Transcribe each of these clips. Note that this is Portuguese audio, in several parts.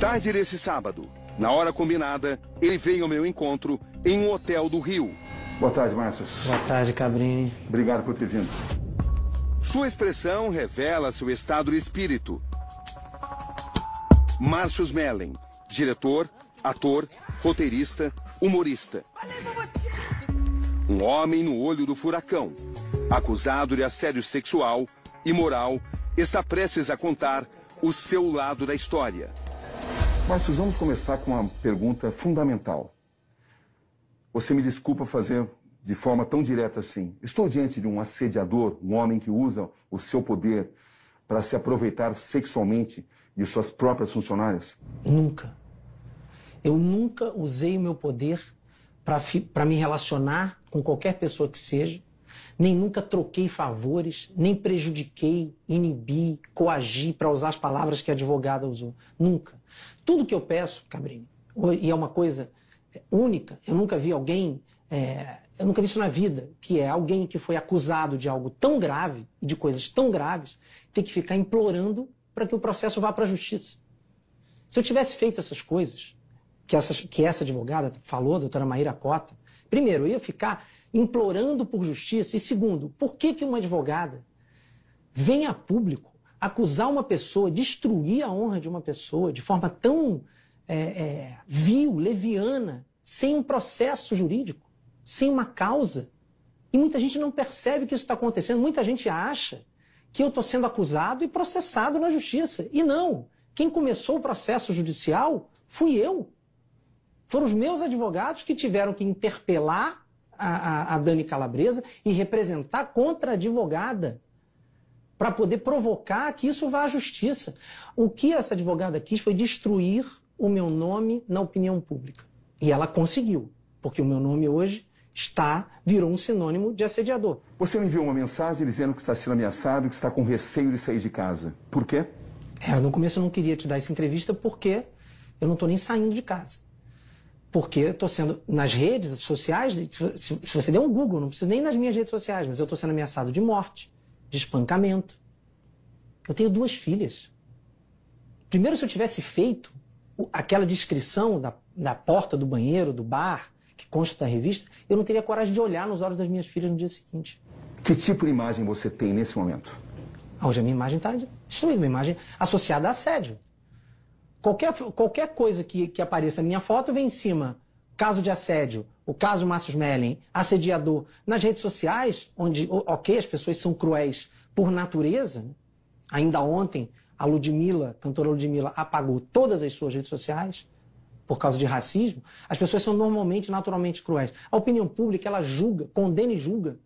Tarde desse sábado, na hora combinada, ele veio ao meu encontro em um hotel do Rio. Boa tarde, Márcio. Boa tarde, Cabrini. Obrigado por ter vindo. Sua expressão revela seu estado de espírito. Márcio Mellen, diretor, ator, roteirista, humorista. Um homem no olho do furacão, acusado de assédio sexual e moral, está prestes a contar o seu lado da história. Mas vamos começar com uma pergunta fundamental. Você me desculpa fazer de forma tão direta assim. Estou diante de um assediador, um homem que usa o seu poder para se aproveitar sexualmente de suas próprias funcionárias? Nunca. Eu nunca usei o meu poder para me relacionar com qualquer pessoa que seja, nem nunca troquei favores, nem prejudiquei, inibi, coagi, para usar as palavras que a advogada usou. Nunca. Tudo que eu peço, Cabrini, e é uma coisa é, única, eu nunca vi alguém, é, eu nunca vi isso na vida, que é alguém que foi acusado de algo tão grave, de coisas tão graves, ter que ficar implorando para que o processo vá para a justiça. Se eu tivesse feito essas coisas, que, essas, que essa advogada falou, a doutora Maíra Cota, primeiro, eu ia ficar implorando por justiça, e segundo, por que, que uma advogada vem a público acusar uma pessoa, destruir a honra de uma pessoa de forma tão é, é, vil, leviana, sem um processo jurídico, sem uma causa. E muita gente não percebe que isso está acontecendo, muita gente acha que eu estou sendo acusado e processado na justiça. E não. Quem começou o processo judicial fui eu. Foram os meus advogados que tiveram que interpelar a, a, a Dani Calabresa e representar contra a advogada para poder provocar que isso vá à justiça. O que essa advogada quis foi destruir o meu nome na opinião pública. E ela conseguiu, porque o meu nome hoje está, virou um sinônimo de assediador. Você me enviou uma mensagem dizendo que está sendo ameaçado, que está com receio de sair de casa. Por quê? É, no começo eu não queria te dar essa entrevista porque eu não estou nem saindo de casa. Porque estou sendo, nas redes sociais, se, se, você der um Google, não precisa nem nas minhas redes sociais, mas eu estou sendo ameaçado de morte de espancamento. Eu tenho duas filhas. Primeiro, se eu tivesse feito aquela descrição da, da porta do banheiro, do bar, que consta da revista, eu não teria coragem de olhar nos olhos das minhas filhas no dia seguinte. Que tipo de imagem você tem nesse momento? Ah, hoje a minha imagem está destruída, uma imagem associada a assédio. Qualquer, qualquer coisa que, que apareça na minha foto vem em cima. Caso de assédio, o caso Márcio Mellen, assediador, nas redes sociais, onde, ok, as pessoas são cruéis por natureza. Ainda ontem, a Ludmilla, cantora Ludmilla, apagou todas as suas redes sociais por causa de racismo. As pessoas são normalmente, naturalmente cruéis. A opinião pública, ela julga, condena e julga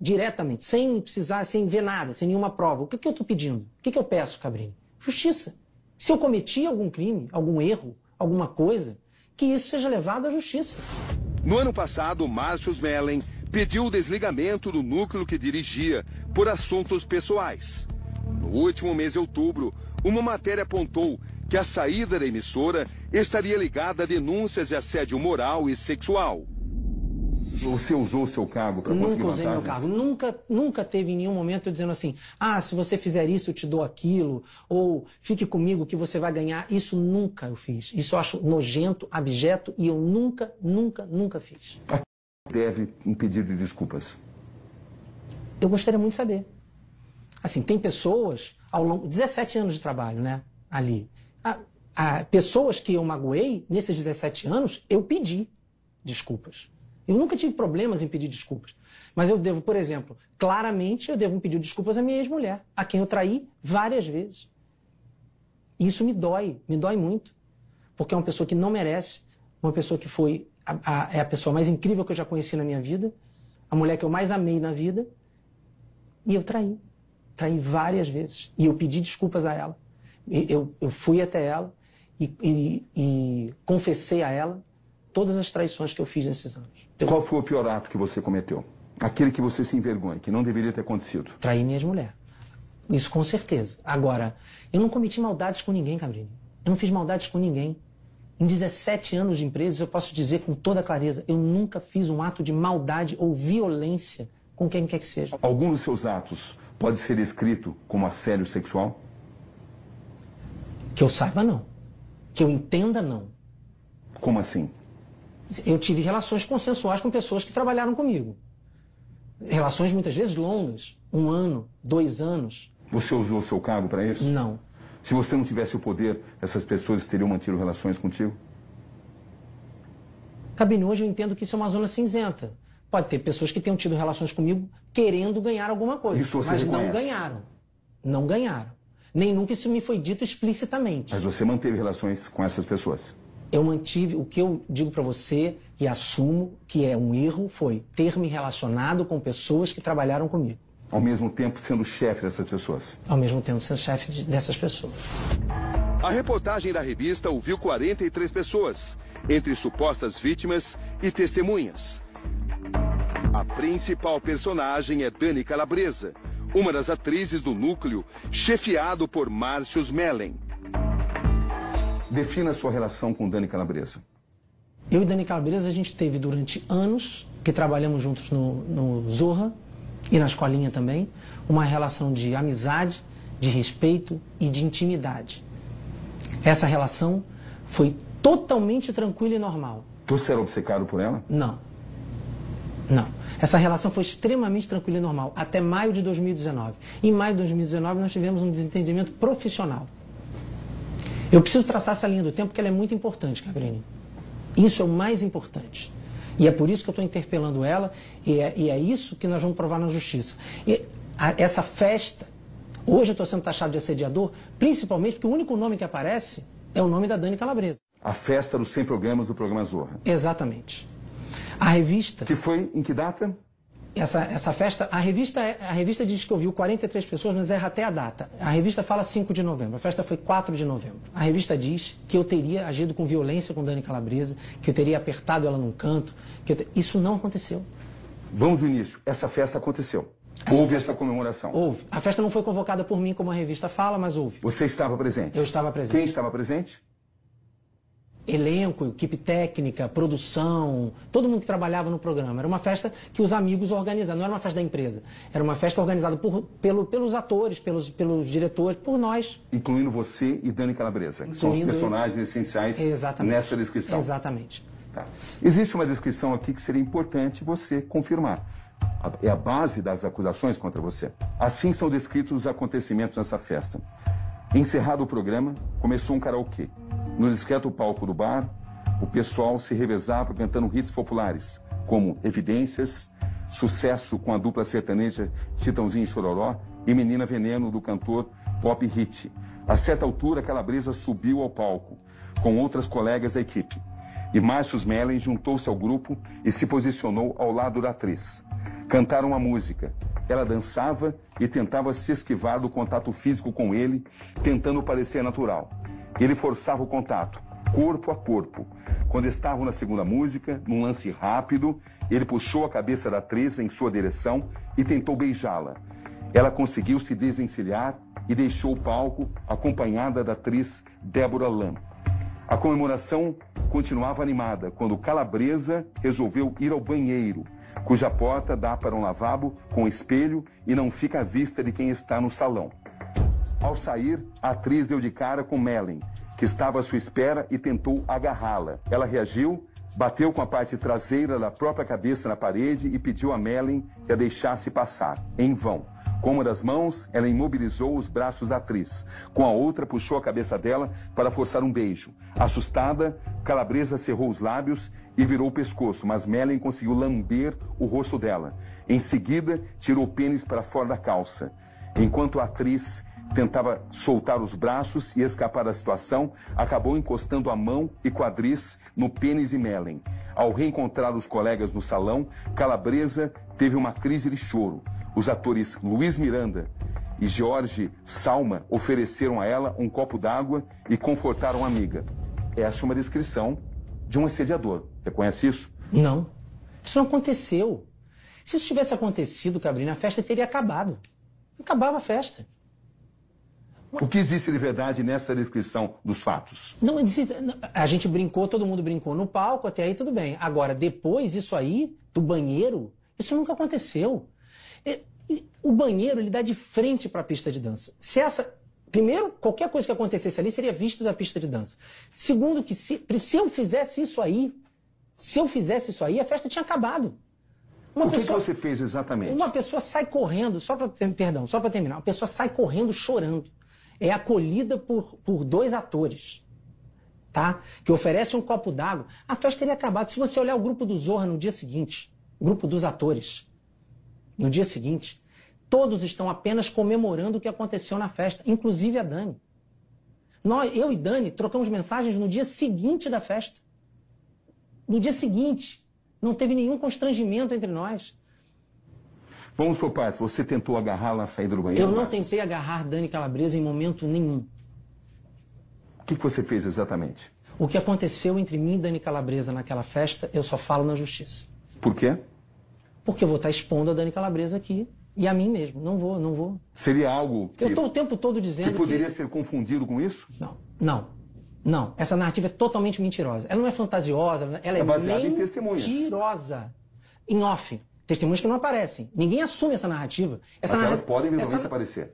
diretamente, sem precisar, sem ver nada, sem nenhuma prova. O que, que eu estou pedindo? O que, que eu peço, Cabrini? Justiça. Se eu cometi algum crime, algum erro, alguma coisa, que isso seja levado à justiça. No ano passado, Márcio Mellen pediu o desligamento do núcleo que dirigia por assuntos pessoais. No último mês de outubro, uma matéria apontou que a saída da emissora estaria ligada a denúncias de assédio moral e sexual. Você usou o seu cargo para conseguir Nunca usei meu cargo. Nunca, nunca teve em nenhum momento eu dizendo assim, ah, se você fizer isso, eu te dou aquilo, ou fique comigo que você vai ganhar. Isso nunca eu fiz. Isso eu acho nojento, abjeto, e eu nunca, nunca, nunca fiz. Deve um pedido de desculpas. Eu gostaria muito de saber. Assim, tem pessoas, ao longo 17 anos de trabalho, né, ali. A, ah, a, ah, pessoas que eu magoei, nesses 17 anos, eu pedi desculpas. Eu nunca tive problemas em pedir desculpas. Mas eu devo, por exemplo, claramente eu devo um pedir desculpas à minha ex-mulher, a quem eu traí várias vezes. E isso me dói, me dói muito. Porque é uma pessoa que não merece, uma pessoa que foi a, a, é a pessoa mais incrível que eu já conheci na minha vida, a mulher que eu mais amei na vida, e eu traí. Traí várias vezes. E eu pedi desculpas a ela. Eu, eu fui até ela e, e, e confessei a ela todas as traições que eu fiz nesses anos. Então, Qual foi o pior ato que você cometeu? Aquele que você se envergonha, que não deveria ter acontecido. Trair minhas mulheres. Isso com certeza. Agora, eu não cometi maldades com ninguém, Cabrini. Eu não fiz maldades com ninguém. Em 17 anos de empresa, eu posso dizer com toda clareza, eu nunca fiz um ato de maldade ou violência com quem quer que seja. Algum dos seus atos pode ser descrito como assédio sexual? Que eu saiba, não. Que eu entenda, não. Como assim? eu tive relações consensuais com pessoas que trabalharam comigo. Relações muitas vezes longas, um ano, dois anos. Você usou o seu cargo para isso? Não. Se você não tivesse o poder, essas pessoas teriam mantido relações contigo? Cabine, hoje eu entendo que isso é uma zona cinzenta. Pode ter pessoas que tenham tido relações comigo querendo ganhar alguma coisa, isso você mas reconhece. não ganharam. Não ganharam. Nem nunca isso me foi dito explicitamente. Mas você manteve relações com essas pessoas? Eu mantive o que eu digo para você e assumo que é um erro foi ter me relacionado com pessoas que trabalharam comigo. Ao mesmo tempo sendo chefe dessas pessoas. Ao mesmo tempo sendo chefe de, dessas pessoas. A reportagem da revista ouviu 43 pessoas, entre supostas vítimas e testemunhas. A principal personagem é Dani Calabresa, uma das atrizes do núcleo, chefiado por Márcio Mellen. Defina a sua relação com Dani Calabresa. Eu e Dani Calabresa, a gente teve durante anos, que trabalhamos juntos no, no Zorra e na escolinha também, uma relação de amizade, de respeito e de intimidade. Essa relação foi totalmente tranquila e normal. Você era obcecado por ela? Não. Não. Essa relação foi extremamente tranquila e normal, até maio de 2019. Em maio de 2019, nós tivemos um desentendimento profissional. Eu preciso traçar essa linha do tempo porque ela é muito importante, Cabrini. Isso é o mais importante. E é por isso que eu estou interpelando ela e é, e é, isso que nós vamos provar na justiça. E a, essa festa, hoje eu estou sendo taxado de assediador, principalmente porque o único nome que aparece é o nome da Dani Calabresa. A festa dos 100 programas do programa Zorra. Exatamente. A revista. Que foi em que data? essa, essa festa, a revista, é, a revista diz que ouviu 43 pessoas, mas erra até a data. A revista fala 5 de novembro, a festa foi 4 de novembro. A revista diz que eu teria agido com violência com Dani Calabresa, que eu teria apertado ela num canto. Que te... Isso não aconteceu. Vamos do início. Essa festa aconteceu. Essa houve festa... essa comemoração? Houve. A festa não foi convocada por mim, como a revista fala, mas houve. Você estava presente? Eu estava presente. Quem estava presente? elenco, equipe técnica, produção, todo mundo que trabalhava no programa. Era uma festa que os amigos organizavam, não era uma festa da empresa. Era uma festa organizada por, pelo, pelos atores, pelos, pelos diretores, por nós. Incluindo você e Dani Calabresa, que Incluindo... são os personagens essenciais Exatamente. nessa descrição. Exatamente. Tá. Existe uma descrição aqui que seria importante você confirmar. É a base das acusações contra você. Assim são descritos os acontecimentos nessa festa. Encerrado o programa, começou um karaokê. No discreto palco do bar, o pessoal se revezava cantando hits populares, como Evidências, sucesso com a dupla sertaneja Titãozinho e Chororó e Menina Veneno do cantor Pop Hit. A certa altura, Calabresa subiu ao palco com outras colegas da equipe. E Márcio Mellen juntou-se ao grupo e se posicionou ao lado da atriz. Cantaram a música. Ela dançava e tentava se esquivar do contato físico com ele, tentando parecer natural. Ele forçava o contato, corpo a corpo. Quando estavam na segunda música, num lance rápido, ele puxou a cabeça da atriz em sua direção e tentou beijá-la. Ela conseguiu se desencilhar e deixou o palco acompanhada da atriz Débora Lam. A comemoração continuava animada quando Calabresa resolveu ir ao banheiro, cuja porta dá para um lavabo com espelho e não fica à vista de quem está no salão. Ao sair, a atriz deu de cara com Melen, que estava à sua espera e tentou agarrá-la. Ela reagiu, bateu com a parte traseira da própria cabeça na parede e pediu a Melen que a deixasse passar. Em vão. Com uma das mãos, ela imobilizou os braços da atriz. Com a outra, puxou a cabeça dela para forçar um beijo. Assustada, Calabresa cerrou os lábios e virou o pescoço, mas Melen conseguiu lamber o rosto dela. Em seguida, tirou o pênis para fora da calça. Enquanto a atriz tentava soltar os braços e escapar da situação, acabou encostando a mão e quadris no pênis e melem. Ao reencontrar os colegas no salão, Calabresa teve uma crise de choro. Os atores Luiz Miranda e Jorge Salma ofereceram a ela um copo d'água e confortaram a amiga. Essa é uma descrição de um assediador. Você conhece isso? Não. Isso não aconteceu. Se isso tivesse acontecido, Cabrinha, a festa teria acabado. Acabava a festa. O que existe de verdade nessa descrição dos fatos? Não existe. A gente brincou, todo mundo brincou no palco, até aí tudo bem. Agora, depois isso aí, do banheiro, isso nunca aconteceu. O banheiro, ele dá de frente para a pista de dança. Se essa. Primeiro, qualquer coisa que acontecesse ali seria vista da pista de dança. Segundo, que se, se eu fizesse isso aí, se eu fizesse isso aí, a festa tinha acabado. Uma o que, pessoa, que, você fez exatamente? Uma pessoa sai correndo, só para perdão, só para terminar, uma pessoa sai correndo chorando é acolhida por, por dois atores, tá? Que oferecem um copo d'água. A festa teria acabado. Se você olhar o grupo do Zorra no dia seguinte, o grupo dos atores, no dia seguinte, todos estão apenas comemorando o que aconteceu na festa, inclusive a Dani. Nós, eu e Dani trocamos mensagens no dia seguinte da festa. No dia seguinte, não teve nenhum constrangimento entre nós. Vamos por partes. Você tentou agarrá-la na saída do banheiro? Eu não Marcos? tentei agarrar Dani Calabresa em momento nenhum. O que, que você fez exatamente? O que aconteceu entre mim e Dani Calabresa naquela festa, eu só falo na justiça. Por quê? Porque eu vou estar expondo a Dani Calabresa aqui e a mim mesmo. Não vou, não vou. Seria algo que... Eu estou o tempo todo dizendo que... poderia que... ser confundido com isso? Não, não. Não, essa narrativa é totalmente mentirosa. Ela não é fantasiosa, ela é, é baseada mentirosa. Em, testemunhas. em off. Testemunhas que não aparecem. Ninguém assume essa narrativa. Essa Mas narrativa, elas podem eventualmente essa... aparecer.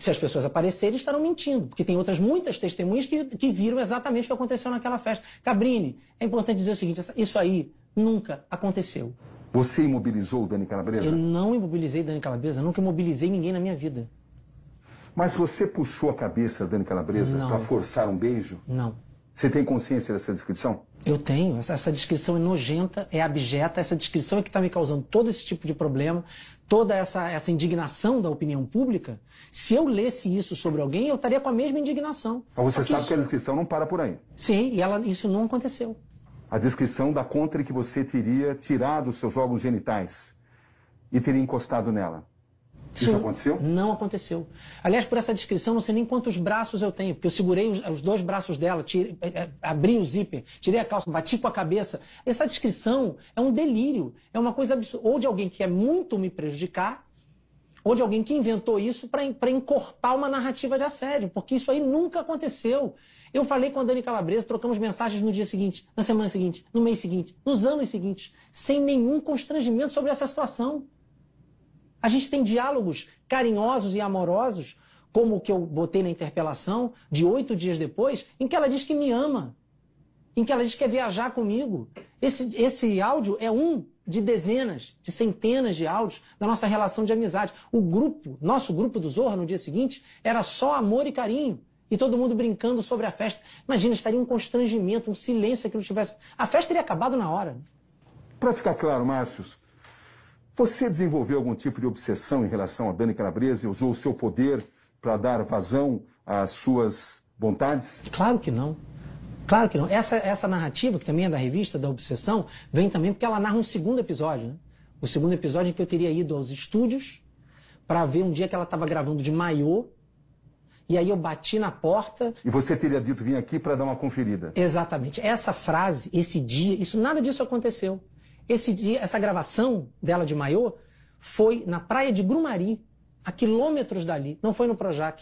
Se as pessoas aparecerem, estarão mentindo, porque tem outras muitas testemunhas que, que viram exatamente o que aconteceu naquela festa. Cabrini, é importante dizer o seguinte: isso aí nunca aconteceu. Você imobilizou o Dani Calabresa? Eu não imobilizei Dani Calabresa, nunca imobilizei ninguém na minha vida. Mas você puxou a cabeça da Dani Calabresa para forçar um beijo? Não. Você tem consciência dessa descrição? Eu tenho. Essa, descrição é nojenta, é abjeta. Essa descrição é que está me causando todo esse tipo de problema, toda essa, essa indignação da opinião pública. Se eu lesse isso sobre alguém, eu estaria com a mesma indignação. Mas você sabe isso... que a descrição não para por aí. Sim, e ela, isso não aconteceu. A descrição da contra que você teria tirado os seus órgãos genitais e teria encostado nela. Isso, Isso aconteceu? Não aconteceu. Aliás, por essa descrição, não sei nem quantos braços eu tenho, porque eu segurei os, os dois braços dela, tire, é, é, abri o zíper, tirei a calça, bati com a cabeça. Essa descrição é um delírio, é uma coisa absurda. Ou de alguém que quer muito me prejudicar, ou de alguém que inventou isso para encorpar uma narrativa de assédio, porque isso aí nunca aconteceu. Eu falei com a Dani Calabresa, trocamos mensagens no dia seguinte, na semana seguinte, no mês seguinte, nos anos seguintes, sem nenhum constrangimento sobre essa situação. A gente tem diálogos carinhosos e amorosos, como o que eu botei na interpelação, de oito dias depois, em que ela diz que me ama, em que ela diz que quer viajar comigo. Esse, esse áudio é um de dezenas, de centenas de áudios da nossa relação de amizade. O grupo, nosso grupo do Zorra no dia seguinte, era só amor e carinho. E todo mundo brincando sobre a festa. Imagina, estaria um constrangimento, um silêncio, aquilo tivesse. A festa teria acabado na hora. Para ficar claro, Márcios, você desenvolveu algum tipo de obsessão em relação a Dani Calabresa e usou o seu poder para dar vazão às suas vontades? Claro que não. Claro que não. Essa, essa narrativa, que também é da revista, da obsessão, vem também porque ela narra um segundo episódio. Né? O segundo episódio em que eu teria ido aos estúdios para ver um dia que ela estava gravando de maiô. E aí eu bati na porta. E você teria dito, vim aqui para dar uma conferida. Exatamente. Essa frase, esse dia, isso nada disso aconteceu. Esse dia, essa gravação dela de maiô foi na praia de Grumari, a quilômetros dali, não foi no Projac.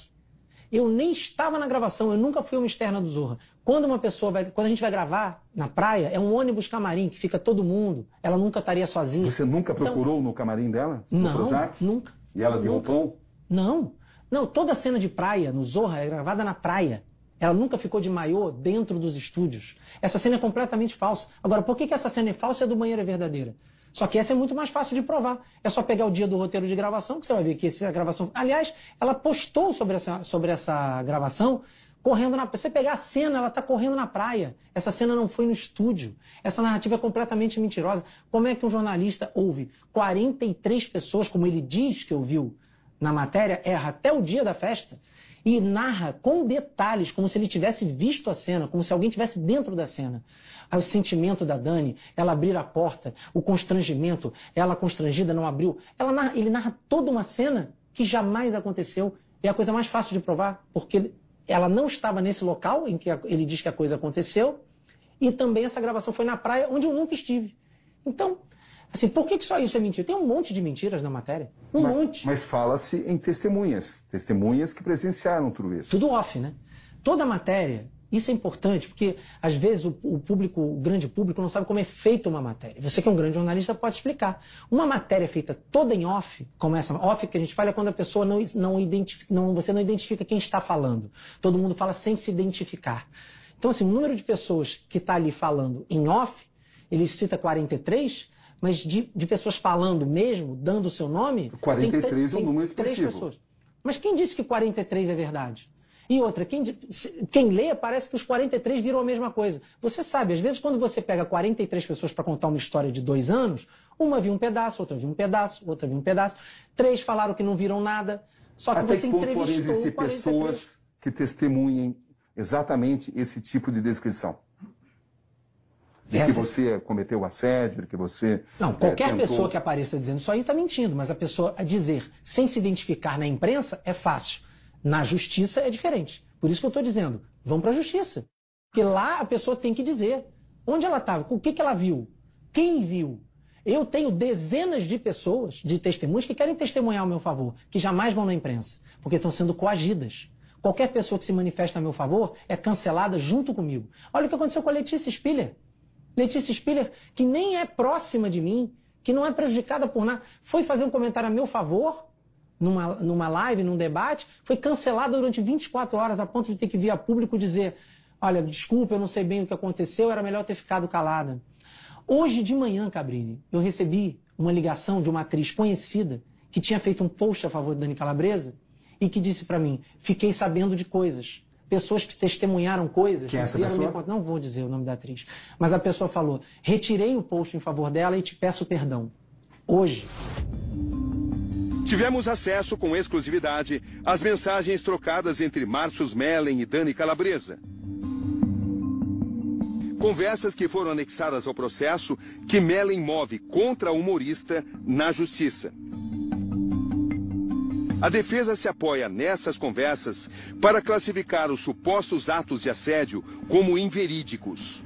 Eu nem estava na gravação, eu nunca fui uma externa do Zorra. Quando uma pessoa vai, quando a gente vai gravar na praia, é um ônibus camarim que fica todo mundo. Ela nunca estaria sozinha. Você nunca então, procurou no camarim dela? No não, Projac? nunca. E ela um pão? Não. Não, toda cena de praia no Zorra é gravada na praia. Ela nunca ficou de maiô dentro dos estúdios. Essa cena é completamente falsa. Agora, por que, que essa cena é falsa e a do banheiro é verdadeira? Só que essa é muito mais fácil de provar. É só pegar o dia do roteiro de gravação, que você vai ver que essa gravação. Aliás, ela postou sobre essa, sobre essa gravação correndo na Você pegar a cena, ela está correndo na praia. Essa cena não foi no estúdio. Essa narrativa é completamente mentirosa. Como é que um jornalista ouve 43 pessoas, como ele diz que ouviu na matéria, erra até o dia da festa? e narra com detalhes, como se ele tivesse visto a cena, como se alguém tivesse dentro da cena. O sentimento da Dani, ela abrir a porta, o constrangimento, ela constrangida não abriu. Ela narra, ele narra toda uma cena que jamais aconteceu. É a coisa mais fácil de provar, porque ela não estava nesse local em que ele diz que a coisa aconteceu, e também essa gravação foi na praia onde eu nunca estive. Então, Assim, por que, que só isso é mentira? Tem um monte de mentiras na matéria. Um mas, monte. Mas fala-se em testemunhas. Testemunhas que presenciaram tudo isso. Tudo off, né? Toda matéria, isso é importante, porque às vezes o, o público, o grande público, não sabe como é feita uma matéria. Você que é um grande jornalista pode explicar. Uma matéria feita toda em off, como essa off que a gente fala, é quando a pessoa não, não identifica, não, você não identifica quem está falando. Todo mundo fala sem se identificar. Então, assim, o número de pessoas que está ali falando em off, ele cita 43, mas de, de pessoas falando mesmo, dando o seu nome. 43 é um número expressivo. Mas quem disse que 43 é verdade? E outra, quem, quem lê parece que os 43 viram a mesma coisa. Você sabe, às vezes quando você pega 43 pessoas para contar uma história de dois anos, uma viu um pedaço, outra viu um pedaço, outra viu um pedaço, três falaram que não viram nada. Só que Até você que ponto entrevistou podem existir pessoas que testemunhem exatamente esse tipo de descrição? De que você cometeu assédio, de que você. Não, é, qualquer é, tentou... pessoa que apareça dizendo isso aí está mentindo, mas a pessoa a dizer sem se identificar na imprensa é fácil. Na justiça é diferente. Por isso que eu estou dizendo, vão para a justiça. Porque lá a pessoa tem que dizer onde ela estava, o que, que ela viu, quem viu. Eu tenho dezenas de pessoas, de testemunhas, que querem testemunhar ao meu favor, que jamais vão na imprensa, porque estão sendo coagidas. Qualquer pessoa que se manifesta a meu favor é cancelada junto comigo. Olha o que aconteceu com a Letícia Spiller. Letícia Spiller, que nem é próxima de mim, que não é prejudicada por nada, foi fazer um comentário a meu favor numa, numa live, num debate, foi cancelada durante 24 horas a ponto de ter que vir a público dizer: Olha, desculpa, eu não sei bem o que aconteceu, era melhor ter ficado calada. Hoje de manhã, Cabrini, eu recebi uma ligação de uma atriz conhecida que tinha feito um post a favor de Dani Calabresa e que disse para mim: Fiquei sabendo de coisas pessoas que testemunharam coisas. É essa pessoa? Minha... Não vou dizer o nome da atriz. Mas a pessoa falou: retirei o post em favor dela e te peço perdão. Hoje. Tivemos acesso com exclusividade às mensagens trocadas entre Márcios Mellen e Dani Calabresa. Conversas que foram anexadas ao processo que Mellen move contra o humorista na justiça. A defesa se apoia nessas conversas para classificar os supostos atos de assédio como inverídicos.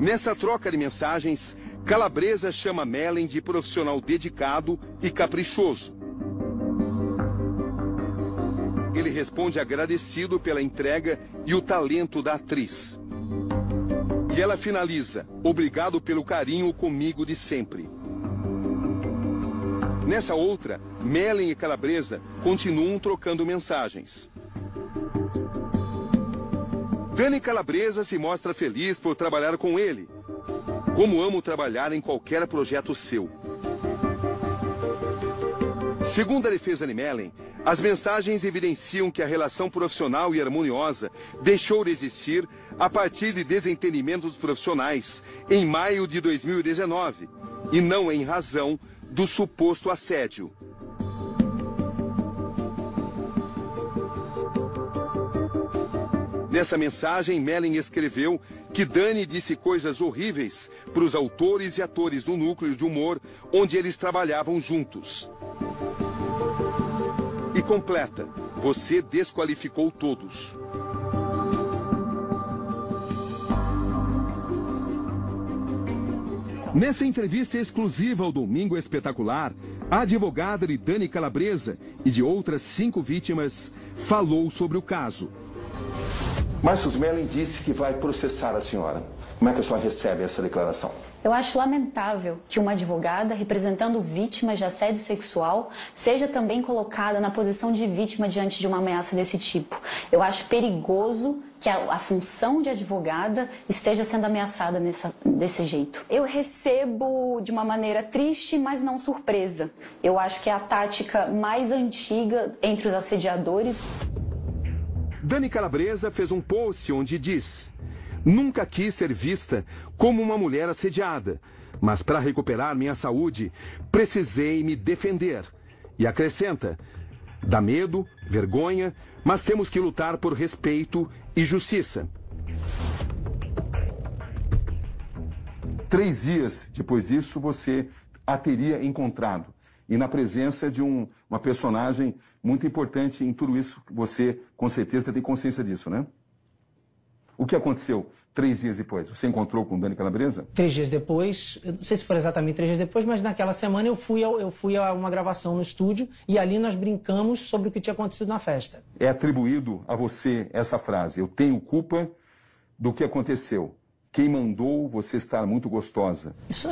Nessa troca de mensagens, Calabresa chama Mellen de profissional dedicado e caprichoso. Ele responde agradecido pela entrega e o talento da atriz. E ela finaliza: Obrigado pelo carinho comigo de sempre. Nessa outra, Mellen e Calabresa continuam trocando mensagens. Dani Calabresa se mostra feliz por trabalhar com ele. Como amo trabalhar em qualquer projeto seu. Segundo a defesa de Mellen, as mensagens evidenciam que a relação profissional e harmoniosa deixou de existir a partir de desentendimentos profissionais em maio de 2019 e não em razão do suposto assédio. Nessa mensagem, Mellen escreveu que Dani disse coisas horríveis para os autores e atores do núcleo de humor onde eles trabalhavam juntos. E completa: você desqualificou todos. Nessa entrevista exclusiva ao Domingo Espetacular, a advogada de Dani Calabresa e de outras cinco vítimas falou sobre o caso. Marcos Mellen disse que vai processar a senhora. Como é que a senhora recebe essa declaração? Eu acho lamentável que uma advogada representando vítimas de assédio sexual seja também colocada na posição de vítima diante de uma ameaça desse tipo. Eu acho perigoso que a, a função de advogada esteja sendo ameaçada nessa, desse jeito. Eu recebo de uma maneira triste, mas não surpresa. Eu acho que é a tática mais antiga entre os assediadores. Dani Calabresa fez um post onde diz: Nunca quis ser vista como uma mulher assediada, mas para recuperar minha saúde, precisei me defender. E acrescenta: dá medo, vergonha, mas temos que lutar por respeito e justiça. Três dias depois disso, você a teria encontrado. E na presença de um, uma personagem muito importante em tudo isso, você com certeza tem consciência disso, né? O que aconteceu? Três dias depois, você encontrou com o Dani Calabresa? Três dias depois, não sei se foi exatamente três dias depois, mas naquela semana eu fui, a, eu fui a uma gravação no estúdio e ali nós brincamos sobre o que tinha acontecido na festa. É atribuído a você essa frase: Eu tenho culpa do que aconteceu. Quem mandou você estar muito gostosa? Isso,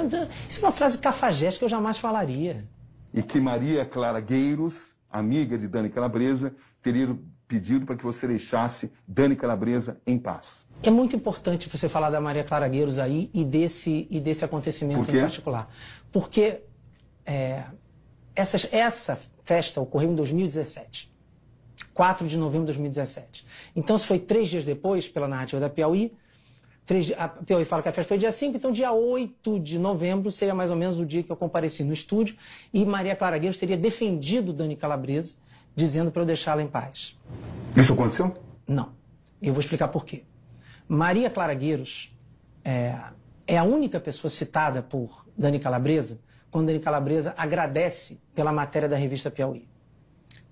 isso é uma frase cafajeste que eu jamais falaria. E que Maria Clara Gueiros, amiga de Dani Calabresa, teria pedido para que você deixasse Dani Calabresa em paz. É muito importante você falar da Maria Clara Gueiros aí e desse, e desse acontecimento em particular. Porque é, essas, essa festa ocorreu em 2017. 4 de novembro de 2017. Então, se foi três dias depois, pela narrativa da Piauí, três, a Piauí fala que a festa foi dia 5, então dia 8 de novembro seria mais ou menos o dia que eu compareci no estúdio e Maria Clara Gueiros teria defendido Dani Calabresa dizendo para eu deixá-la em paz. Isso aconteceu? Não. Eu vou explicar por quê. Maria Clara Gueiros é, é a única pessoa citada por Dani Calabresa quando Dani Calabresa agradece pela matéria da revista Piauí.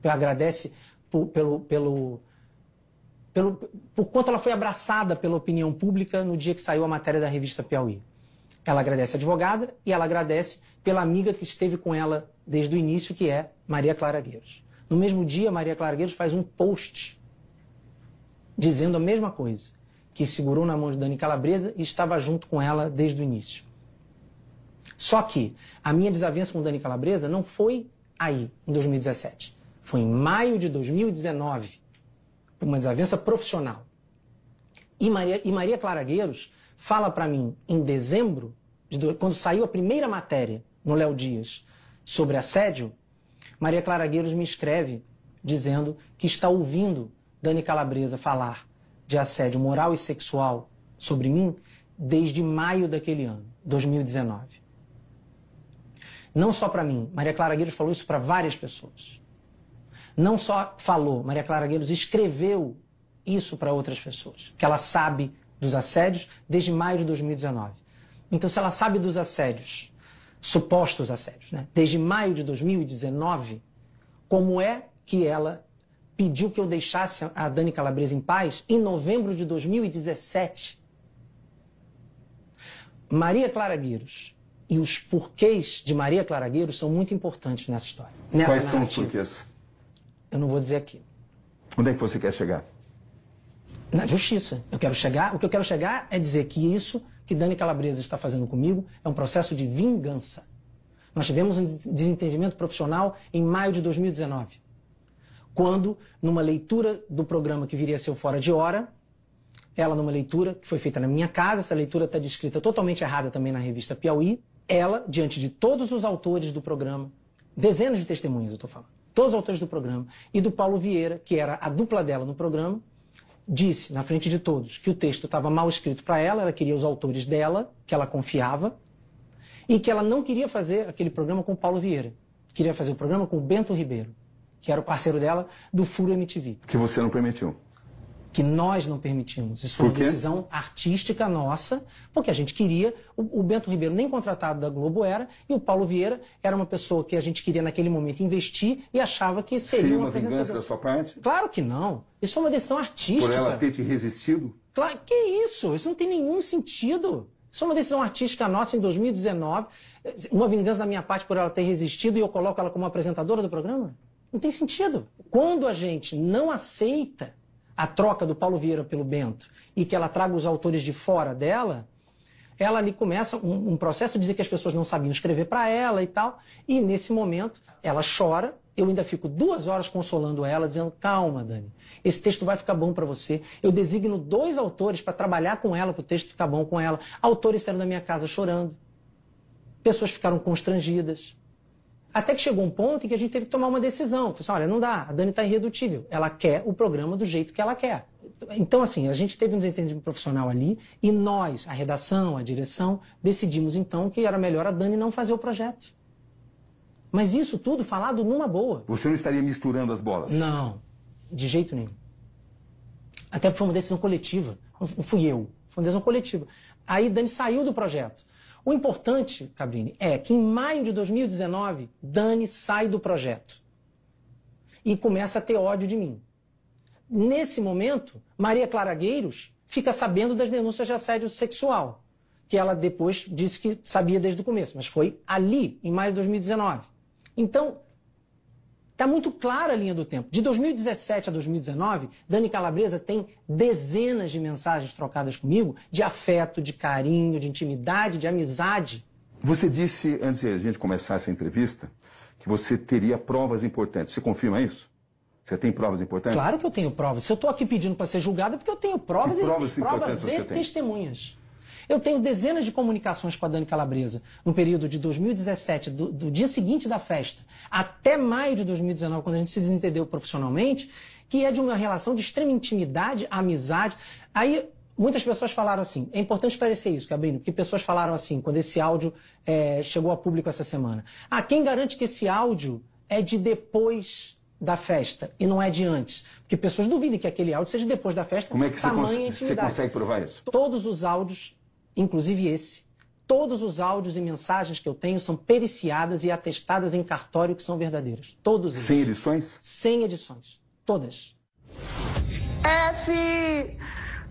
Agradece por, pelo, pelo, pelo, por quanto ela foi abraçada pela opinião pública no dia que saiu a matéria da revista Piauí. Ela agradece a advogada e ela agradece pela amiga que esteve com ela desde o início, que é Maria Clara Gueiros. No mesmo dia, Maria Clargueiros faz um post dizendo a mesma coisa, que segurou na mão de Dani Calabresa e estava junto com ela desde o início. Só que a minha desavença com Dani Calabresa não foi aí, em 2017. Foi em maio de 2019, uma desavença profissional. E Maria, e Maria Claragueiros fala para mim em dezembro, de, quando saiu a primeira matéria no Léo Dias sobre assédio, Maria Clara Gueiros me escreve dizendo que está ouvindo Dani Calabresa falar de assédio moral e sexual sobre mim desde maio daquele ano, 2019. Não só para mim, Maria Clara Gueiros falou isso para várias pessoas. Não só falou, Maria Clara Gueiros escreveu isso para outras pessoas, que ela sabe dos assédios desde maio de 2019. Então, se ela sabe dos assédios supostos assédios. Né? Desde maio de 2019, como é que ela pediu que eu deixasse a Dani Calabresa em paz em novembro de 2017? Maria Clara Guiros e os porquês de Maria Clara Guiros são muito importantes nessa história. Nessa Quais narrativa. são os porquês? Eu não vou dizer aqui. Onde é que você quer chegar? Na justiça. Eu quero chegar. O que eu quero chegar é dizer que isso que Dani Calabresa está fazendo comigo é um processo de vingança. Nós tivemos um desentendimento profissional em maio de 2019, quando, numa leitura do programa que viria a ser o Fora de Hora, ela, numa leitura que foi feita na minha casa, essa leitura está descrita totalmente errada também na revista Piauí, ela, diante de todos os autores do programa, dezenas de testemunhas eu estou falando, todos os autores do programa, e do Paulo Vieira, que era a dupla dela no programa, disse na frente de todos que o texto estava mal escrito para ela, ela queria os autores dela, que ela confiava, e que ela não queria fazer aquele programa com o Paulo Vieira. Queria fazer o programa com o Bento Ribeiro, que era o parceiro dela do Furo MTV. Que você não permitiu que nós não permitimos. Isso foi uma decisão artística nossa, porque a gente queria. O, o, Bento Ribeiro nem contratado da Globo era, e o Paulo Vieira era uma pessoa que a gente queria naquele momento investir e achava que seria, seria uma, uma vingança da sua parte? Claro que não. Isso foi é uma decisão artística. Por ela ter te resistido? Claro, que isso? Isso não tem nenhum sentido. Isso foi é uma decisão artística nossa em 2019. Uma vingança da minha parte por ela ter resistido e eu coloco ela como apresentadora do programa? Não tem sentido. Quando a gente não aceita a troca do Paulo Vieira pelo Bento e que ela traga os autores de fora dela, ela ali começa um, um processo de dizer que as pessoas não sabiam escrever para ela e tal. E nesse momento, ela chora. Eu ainda fico duas horas consolando ela, dizendo: calma, Dani, esse texto vai ficar bom para você. Eu designo dois autores para trabalhar com ela, para o texto ficar bom com ela. Autores saíram da minha casa chorando. Pessoas ficaram constrangidas. Até que chegou um ponto em que a gente teve que tomar uma decisão. Falei assim, olha, não dá, a Dani está irredutível. Ela quer o programa do jeito que ela quer. Então, assim, a gente teve um desentendimento profissional ali e nós, a redação, a direção, decidimos então que era melhor a Dani não fazer o projeto. Mas isso tudo falado numa boa. Você não estaria misturando as bolas? Não, de jeito nenhum. Até porque foi uma decisão coletiva. Não fui eu, foi uma decisão coletiva. Aí Dani saiu do projeto. O importante, Cabrini, é que em maio de 2019, Dani sai do projeto e começa a ter ódio de mim. Nesse momento, Maria Clara Gueiros fica sabendo das denúncias de assédio sexual, que ela depois disse que sabia desde o começo, mas foi ali, em maio de 2019. Então, Está muito clara a linha do tempo. De 2017 a 2019, Dani Calabresa tem dezenas de mensagens trocadas comigo de afeto, de carinho, de intimidade, de amizade. Você disse, antes de a gente começar essa entrevista, que você teria provas importantes. Você confirma isso? Você tem provas importantes? Claro que eu tenho provas. Se eu estou aqui pedindo para ser julgada, é porque eu tenho provas, provas e, provas e testemunhas. Eu tenho dezenas de comunicações com a Dani Calabresa no período de 2017, do, do dia seguinte da festa, até maio de 2019, quando a gente se desentendeu profissionalmente, que é de uma relação de extrema intimidade, amizade. Aí Muitas pessoas falaram assim, é importante esclarecer isso, Gabrino, Que pessoas falaram assim, quando esse áudio é, chegou a público essa semana. Ah, quem garante que esse áudio é de depois da festa e não é de antes? Porque pessoas duvidem que aquele áudio seja depois da festa. Como é que você, cons você consegue provar isso? Todos os áudios inclusive esse. Todos os áudios e mensagens que eu tenho são periciadas e atestadas em cartório que são verdadeiras. Todos eles. Sem edições? Sem edições. Todas. F!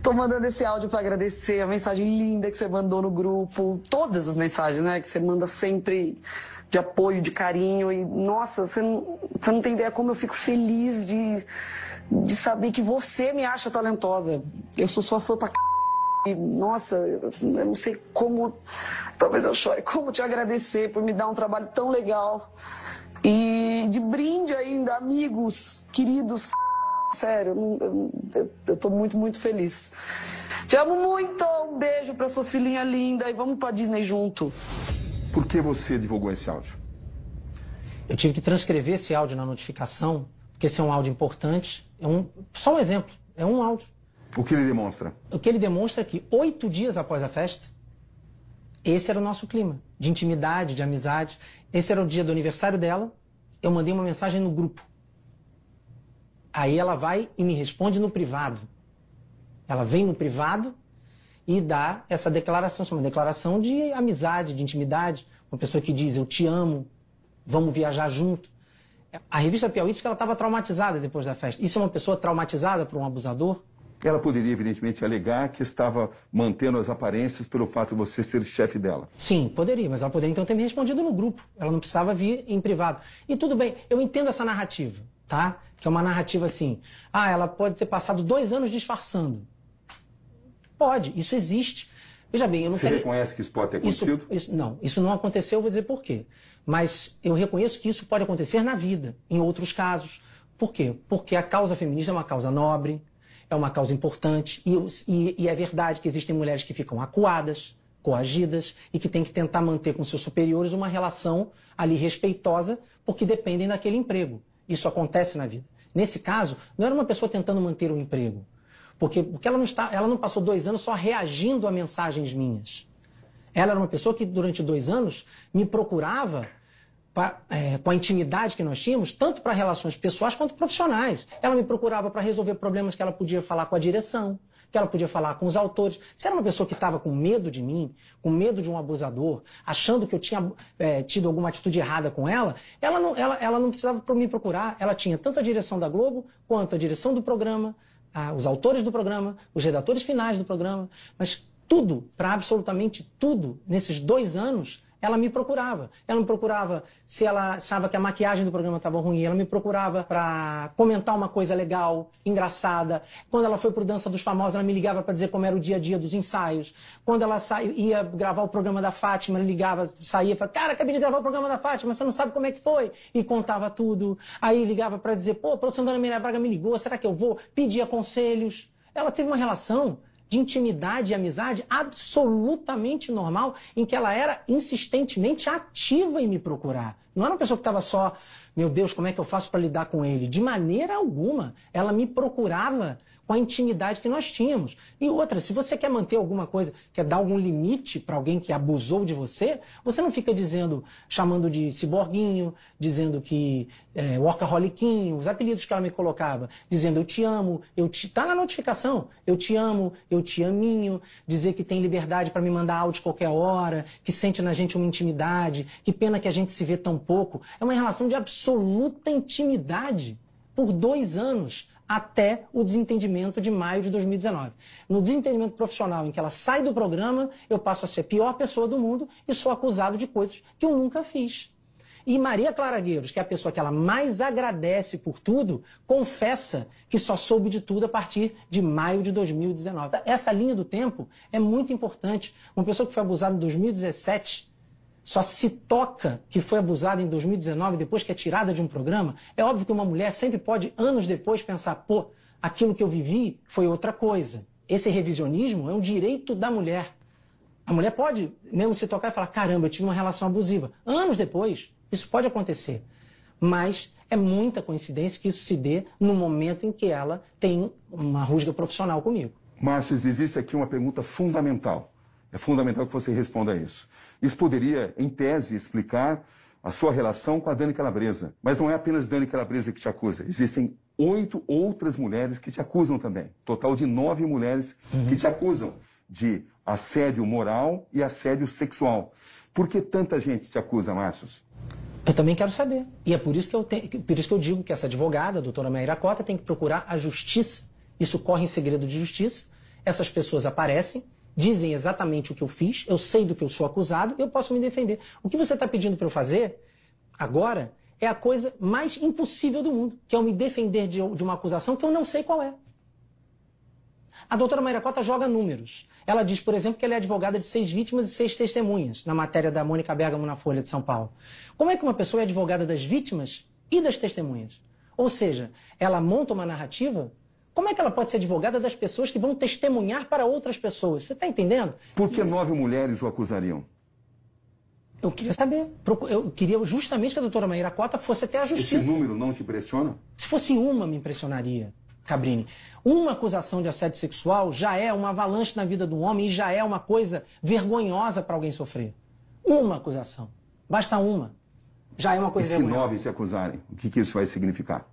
Tô mandando esse áudio para agradecer a mensagem linda que você mandou no grupo. Todas as mensagens, né? Que você manda sempre de apoio, de carinho. E, nossa, você não, você não tem ideia como eu fico feliz de, de saber que você me acha talentosa. Eu sou sua fã pra c... E, nossa, eu não sei como, talvez eu chore, como te agradecer por me dar um trabalho tão legal. E de brinde ainda, amigos, queridos, sério, eu, eu, eu tô muito, muito feliz. Te amo muito, um beijo para suas filhinhas lindas e vamos para Disney junto. Por que você divulgou esse áudio? Eu tive que transcrever esse áudio na notificação, porque esse é um áudio importante. É um, só um exemplo, é um áudio. O que ele demonstra? O que ele demonstra é que oito dias após a festa, esse era o nosso clima de intimidade, de amizade. Esse era o dia do aniversário dela. Eu mandei uma mensagem no grupo. Aí ela vai e me responde no privado. Ela vem no privado e dá essa declaração, é uma declaração de amizade, de intimidade. Uma pessoa que diz: Eu te amo, vamos viajar junto. A revista Piauí diz que ela estava traumatizada depois da festa. Isso é uma pessoa traumatizada por um abusador? Ela poderia, evidentemente, alegar que estava mantendo as aparências pelo fato de você ser chefe dela. Sim, poderia, mas ela poderia então ter me respondido no grupo. Ela não precisava vir em privado. E tudo bem, eu entendo essa narrativa, tá? Que é uma narrativa assim. Ah, ela pode ter passado dois anos disfarçando. Pode, isso existe. Veja bem, eu não Você quero... reconhece que isso pode ter acontecido? Isso, isso, não, isso não aconteceu, eu vou dizer por quê. Mas eu reconheço que isso pode acontecer na vida, em outros casos. Por quê? Porque a causa feminista é uma causa nobre, é uma causa importante e, e, e é verdade que existem mulheres que ficam acuadas, coagidas e que têm que tentar manter com seus superiores uma relação ali respeitosa porque dependem daquele emprego. Isso acontece na vida. Nesse caso, não era uma pessoa tentando manter o um emprego, porque, porque ela, não está, ela não passou dois anos só reagindo a mensagens minhas. Ela era uma pessoa que durante dois anos me procurava pra, é, com a intimidade que nós tínhamos, tanto para relações pessoais quanto profissionais. Ela me procurava para resolver problemas que ela podia falar com a direção, que ela podia falar com os autores. Se era uma pessoa que estava com medo de mim, com medo de um abusador, achando que eu tinha é, tido alguma atitude errada com ela, ela não, ela, ela não precisava me procurar. Ela tinha tanto a direção da Globo quanto a direção do programa, a, os autores do programa, os redatores finais do programa. Mas tudo, para absolutamente tudo, nesses dois anos, ela me procurava. Ela me procurava se ela achava que a maquiagem do programa estava ruim, ela me procurava para comentar uma coisa legal, engraçada. Quando ela foi para o Dança dos Famosos, ela me ligava para dizer como era o dia a dia dos ensaios. Quando ela ia gravar o programa da Fátima, ela ligava, saía e falava, cara, acabei de gravar o programa da Fátima, você não sabe como é que foi. E contava tudo. Aí ligava para dizer, pô, a produção da Ana Maria Braga me ligou, será que eu vou? Pedia conselhos. Ela teve uma relação de intimidade e amizade absolutamente normal, em que ela era insistentemente ativa em me procurar. Não era uma pessoa que estava só, meu Deus, como é que eu faço para lidar com ele? De maneira alguma, ela me procurava com a intimidade que nós tínhamos. E outra, se você quer manter alguma coisa, quer dar algum limite para alguém que abusou de você, você não fica dizendo, chamando de ciborguinho, dizendo que é, workaholiquinho, os apelidos que ela me colocava, dizendo eu te amo, eu te. tá na notificação, eu te amo, eu te aminho, dizer que tem liberdade para me mandar áudio qualquer hora, que sente na gente uma intimidade, que pena que a gente se vê tão pouco. É uma relação de absoluta intimidade por dois anos até o desentendimento de maio de 2019. No desentendimento profissional em que ela sai do programa, eu passo a ser a pior pessoa do mundo e sou acusado de coisas que eu nunca fiz. E Maria Clara Gueiros, que é a pessoa que ela mais agradece por tudo, confessa que só soube de tudo a partir de maio de 2019. Essa linha do tempo é muito importante. Uma pessoa que foi abusada em 2017 só se toca que foi abusada em 2019 depois que é tirada de um programa, é óbvio que uma mulher sempre pode, anos depois, pensar: pô, aquilo que eu vivi foi outra coisa. Esse revisionismo é um direito da mulher. A mulher pode mesmo se tocar e falar: caramba, eu tive uma relação abusiva. Anos depois, isso pode acontecer. Mas é muita coincidência que isso se dê no momento em que ela tem uma rusga profissional comigo. Márcio, existe aqui uma pergunta fundamental. É fundamental que você responda a isso. Isso poderia, em tese, explicar a sua relação com a Dani Calabresa. Mas não é apenas Dani Calabresa que te acusa. Existem oito outras mulheres que te acusam também. Total de nove mulheres uhum. que te acusam de assédio moral e assédio sexual. Por que tanta gente te acusa, Márcios? Eu também quero saber. E é por isso que eu, te... por isso que eu digo que essa advogada, a doutora Meira Cota, tem que procurar a justiça. Isso corre em segredo de justiça. Essas pessoas aparecem, dizem exatamente o que eu fiz, eu sei do que eu sou acusado, eu posso me defender. O que você está pedindo para eu fazer agora é a coisa mais impossível do mundo, que é eu me defender de, de uma acusação que eu não sei qual é. A doutora Maria Cota joga números. Ela diz, por exemplo, que ela é advogada de seis vítimas e seis testemunhas, na matéria da Mônica Bergamo na Folha de São Paulo. Como é que uma pessoa é advogada das vítimas e das testemunhas? Ou seja, ela monta uma narrativa como é que ela pode ser advogada das pessoas que vão testemunhar para outras pessoas? Você está entendendo? Por que nove mulheres o acusariam? Eu queria saber. Eu queria justamente que a doutora Maíra Cota fosse até a justiça. Esse número não te impressiona? Se fosse uma, me impressionaria, Cabrini. Uma acusação de assédio sexual já é uma avalanche na vida do homem e já é uma coisa vergonhosa para alguém sofrer. Uma acusação. Basta uma. Já é uma coisa e vergonhosa. se nove te acusarem, o que, que isso vai significar?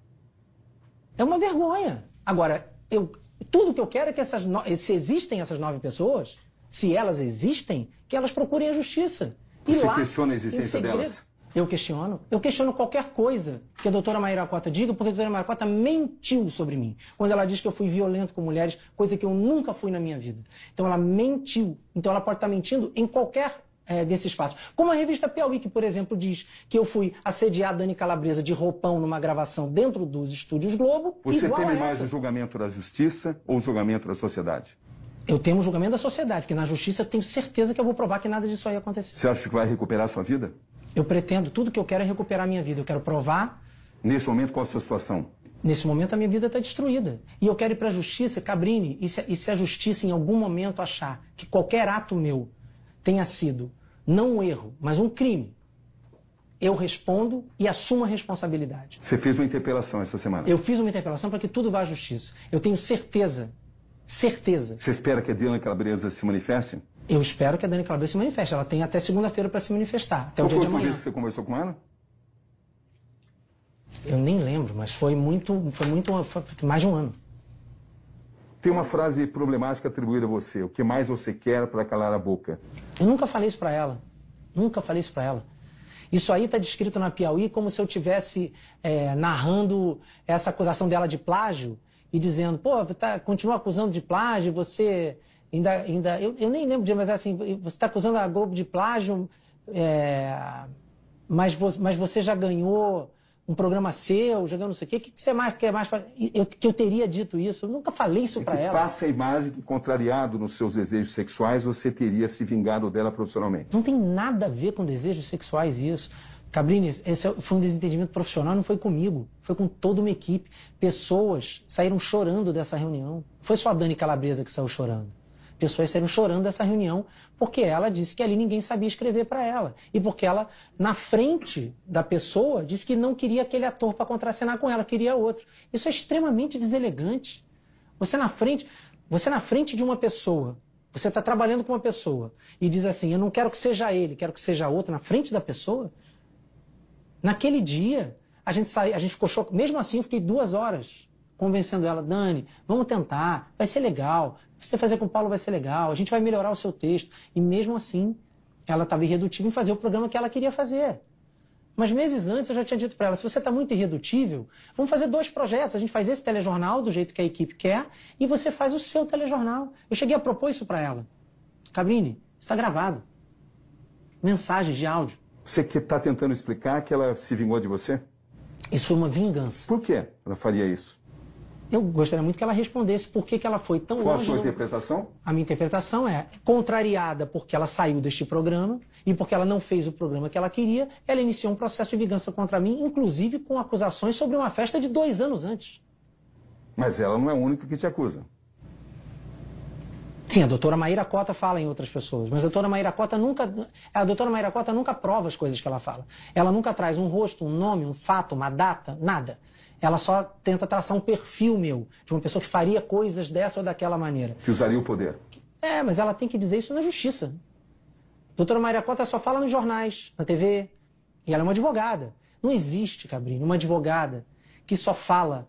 É uma vergonha. Agora, eu, tudo que eu quero é que essas no... se existem essas nove pessoas, se elas existem, que elas procurem a justiça. E Você lá, questiona a existência segredo, delas? Eu questiono. Eu questiono qualquer coisa que a doutora Cota diga, porque a doutora Cota mentiu sobre mim. Quando ela diz que eu fui violento com mulheres, coisa que eu nunca fui na minha vida. Então ela mentiu. Então ela pode estar mentindo em qualquer é, desses fatos. Como a revista Piauí, que, por exemplo, diz que eu fui assediar Dani Calabresa de roupão numa gravação dentro dos estúdios Globo. Você teme mais o julgamento da justiça ou o julgamento da sociedade? Eu tenho o julgamento da sociedade, porque na justiça eu tenho certeza que eu vou provar que nada disso aí aconteceu. Você acha que vai recuperar a sua vida? Eu pretendo, tudo que eu quero é recuperar a minha vida. Eu quero provar. Nesse momento, qual a sua situação? Nesse momento, a minha vida está destruída. E eu quero ir para a justiça, Cabrini, e se, e se a justiça em algum momento achar que qualquer ato meu tenha sido não um erro, mas um crime, eu respondo e assumo a responsabilidade. Você fez uma interpelação essa semana? Eu fiz uma interpelação para que tudo vá à justiça. Eu tenho certeza, certeza. Você espera que a Diana Calabresa se manifeste? Eu espero que a Dani Calabresa se manifeste. Ela tem até segunda-feira para se manifestar, até Qual o dia foi de amanhã. vez que você conversou com ela? Eu nem lembro, mas foi muito, foi muito, foi mais de um ano. Tem uma frase problemática atribuída a você. O que mais você quer para calar a boca? Eu nunca falei isso para ela. Nunca falei isso para ela. Isso aí está descrito na Piauí como se eu tivesse é, narrando essa acusação dela de plágio e dizendo, pô, tá, continua acusando de plágio, você ainda... ainda eu, eu nem lembro de, mas é assim, você está acusando a Globo de plágio, é, mas, vo, mas você já ganhou um programa seu, jogando não sei o quê, o que, que você mais quer mais fazer? Eu, que eu teria dito isso, eu nunca falei isso é para ela. Passa a imagem que, contrariado nos seus desejos sexuais, você teria se vingado dela profissionalmente. Não tem nada a ver com desejos sexuais isso. Cabrines, esse é foi um desentendimento profissional, não foi comigo, foi com toda uma equipe. Pessoas saíram chorando dessa reunião. Foi só a Dani Calabresa que saiu chorando pessoas saíram chorando dessa reunião porque ela disse que ali ninguém sabia escrever para ela. E porque ela, na frente da pessoa, disse que não queria aquele ator para contracenar com ela, queria outro. Isso é extremamente deselegante. Você na frente, você na frente de uma pessoa, você está trabalhando com uma pessoa e diz assim: Eu não quero que seja ele, quero que seja outro, na frente da pessoa. Naquele dia, a gente, sai, a gente ficou chocado. Mesmo assim, eu fiquei duas horas convencendo ela, Dani, vamos tentar, vai ser legal, você fazer com o Paulo vai ser legal, a gente vai melhorar o seu texto. E mesmo assim, ela estava irredutível em fazer o programa que ela queria fazer. Mas meses antes eu já tinha dito para ela, se você está muito irredutível, vamos fazer dois projetos. A gente faz esse telejornal do jeito que a equipe quer e você faz o seu telejornal. Eu cheguei a propor isso para ela. Cabrini, está gravado. Mensagens de áudio. Você que está tentando explicar que ela se vingou de você? Isso é uma vingança. Por que? ela faria isso? Eu gostaria muito que ela respondesse por que, que ela foi tão Qual longe. Qual a sua no... interpretação? A minha interpretação é contrariada porque ela saiu deste programa e porque ela não fez o programa que ela queria, ela iniciou um processo de vingança contra mim, inclusive com acusações sobre uma festa de dois anos antes. Mas ela não é a única que te acusa. Sim, a doutora Maíra Cota fala em outras pessoas, mas a doutora Maíra Cota nunca, a doutora Maíra Cota nunca prova as coisas que ela fala. Ela nunca traz um rosto, um nome, um fato, uma data, nada. Ela só tenta traçar um perfil meu, de uma pessoa que faria coisas dessa ou daquela maneira. Que usaria o poder. É, mas ela tem que dizer isso na justiça. Doutora Maria Cota só fala nos jornais, na TV. E ela é uma advogada. Não existe, Cabrinho, uma advogada que só fala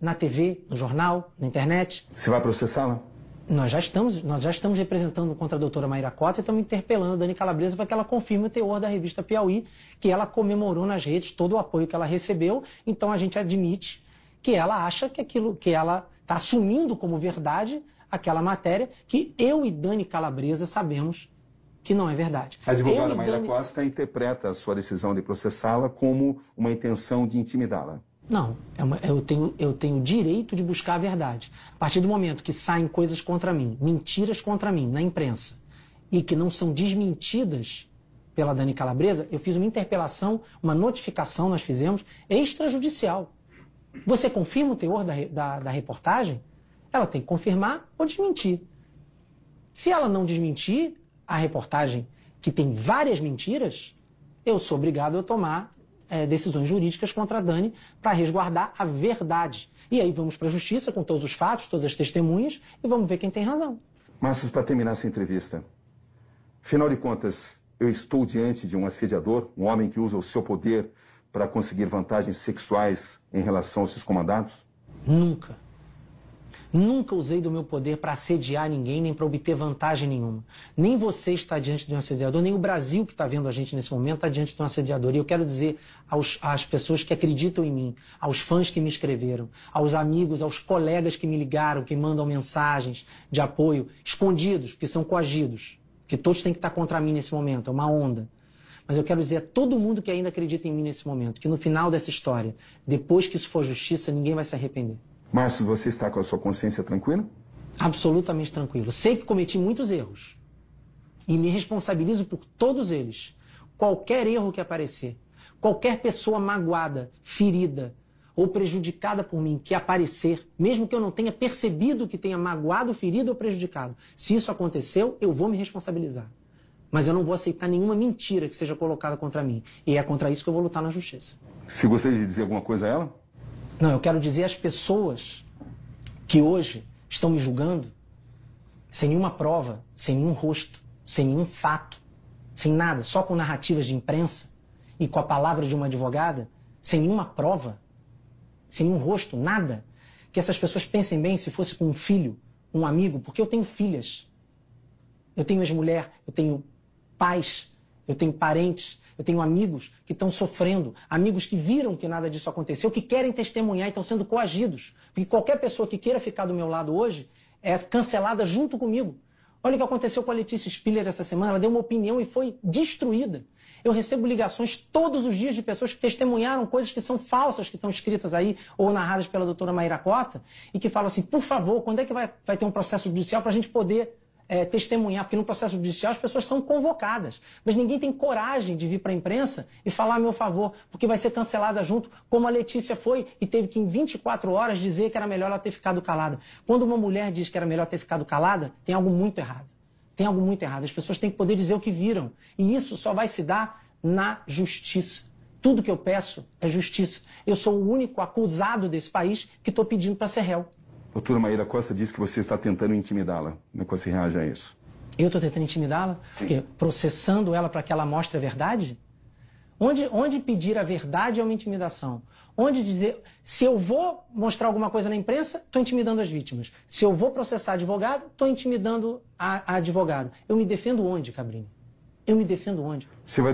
na TV, no jornal, na internet. Você vai processá-la? nós já estamos, nós já estamos representando contra a doutora Mayra Cota e estamos interpelando a Dani Calabresa para que ela confirme o teor da revista Piauí, que ela comemorou nas redes todo o apoio que ela recebeu. Então a gente admite que ela acha que aquilo que ela está assumindo como verdade aquela matéria que eu e Dani Calabresa sabemos que não é verdade. A advogada Mayra Dani... Costa interpreta a sua decisão de processá-la como uma intenção de intimidá-la. Não, é uma, eu, tenho, eu tenho direito de buscar a verdade. A partir do momento que saem coisas contra mim, mentiras contra mim na imprensa, e que não são desmentidas pela Dani Calabresa, eu fiz uma interpelação, uma notificação nós fizemos, extrajudicial. Você confirma o teor da, da, da reportagem? Ela tem que confirmar ou desmentir. Se ela não desmentir a reportagem que tem várias mentiras, eu sou obrigado a tomar é, decisões jurídicas contra a Dani para resguardar a verdade. E aí vamos para a justiça com todos os fatos, todas as testemunhas e vamos ver quem tem razão. Márcio, para terminar essa entrevista, afinal de contas, eu estou diante de um assediador, um homem que usa o seu poder para conseguir vantagens sexuais em relação aos seus comandados? Nunca. Nunca usei do meu poder para assediar ninguém, nem para obter vantagem nenhuma. Nem você está diante de um assediador, nem o Brasil que está vendo a gente nesse momento está diante de um assediador. E eu quero dizer aos, às pessoas que acreditam em mim, aos fãs que me escreveram, aos amigos, aos colegas que me ligaram, que mandam mensagens de apoio, escondidos, porque são coagidos, que todos têm que estar tá contra mim nesse momento, é uma onda. Mas eu quero dizer a todo mundo que ainda acredita em mim nesse momento, que no final dessa história, depois que isso for justiça, ninguém vai se arrepender. Márcio, você está com a sua consciência tranquila? Absolutamente tranquilo. Sei que cometi muitos erros. E me responsabilizo por todos eles. Qualquer erro que aparecer, qualquer pessoa magoada, ferida ou prejudicada por mim que aparecer, mesmo que eu não tenha percebido que tenha magoado, ferido ou prejudicado, se isso aconteceu, eu vou me responsabilizar. Mas eu não vou aceitar nenhuma mentira que seja colocada contra mim. E é contra isso que eu vou lutar na justiça. Se gostaria de dizer alguma coisa a ela? Não, eu quero dizer às pessoas que hoje estão me julgando sem nenhuma prova, sem nenhum rosto, sem nenhum fato, sem nada, só com narrativas de imprensa e com a palavra de uma advogada, sem nenhuma prova, sem nenhum rosto, nada. Que essas pessoas pensem bem se fosse com um filho, um amigo, porque eu tenho filhas. Eu tenho as mulher eu tenho pais, eu tenho parentes, eu tenho amigos que estão sofrendo, amigos que viram que nada disso aconteceu, que querem testemunhar e estão sendo coagidos. Porque qualquer pessoa que queira ficar do meu lado hoje é cancelada junto comigo. Olha o que aconteceu com a Letícia Spiller essa semana. Ela deu uma opinião e foi destruída. Eu recebo ligações todos os dias de pessoas que testemunharam coisas que são falsas, que estão escritas aí ou narradas pela doutora Mayra Cota, e que falam assim: por favor, quando é que vai, vai ter um processo judicial para a gente poder é, testemunhar, porque no processo judicial as pessoas são convocadas, mas ninguém tem coragem de vir para a imprensa e falar a meu favor, porque vai ser cancelada junto, como a Letícia foi e teve que em 24 horas dizer que era melhor ela ter ficado calada. Quando uma mulher diz que era melhor ter ficado calada, tem algo muito errado. Tem algo muito errado. As pessoas têm que poder dizer o que viram. E isso só vai se dar na justiça. Tudo que eu peço é justiça. Eu sou o único acusado desse país que estou pedindo para ser réu. Doutora Maíra Costa disse que você está tentando intimidá-la. Como é que você reage a isso? Eu estou tentando intimidá-la? Porque processando ela para que ela mostre a verdade? Onde, onde pedir a verdade é uma intimidação? Onde dizer. Se eu vou mostrar alguma coisa na imprensa, estou intimidando as vítimas. Se eu vou processar advogado, estou intimidando a, a advogada. Eu me defendo onde, Cabrini? Eu me defendo onde? Você vai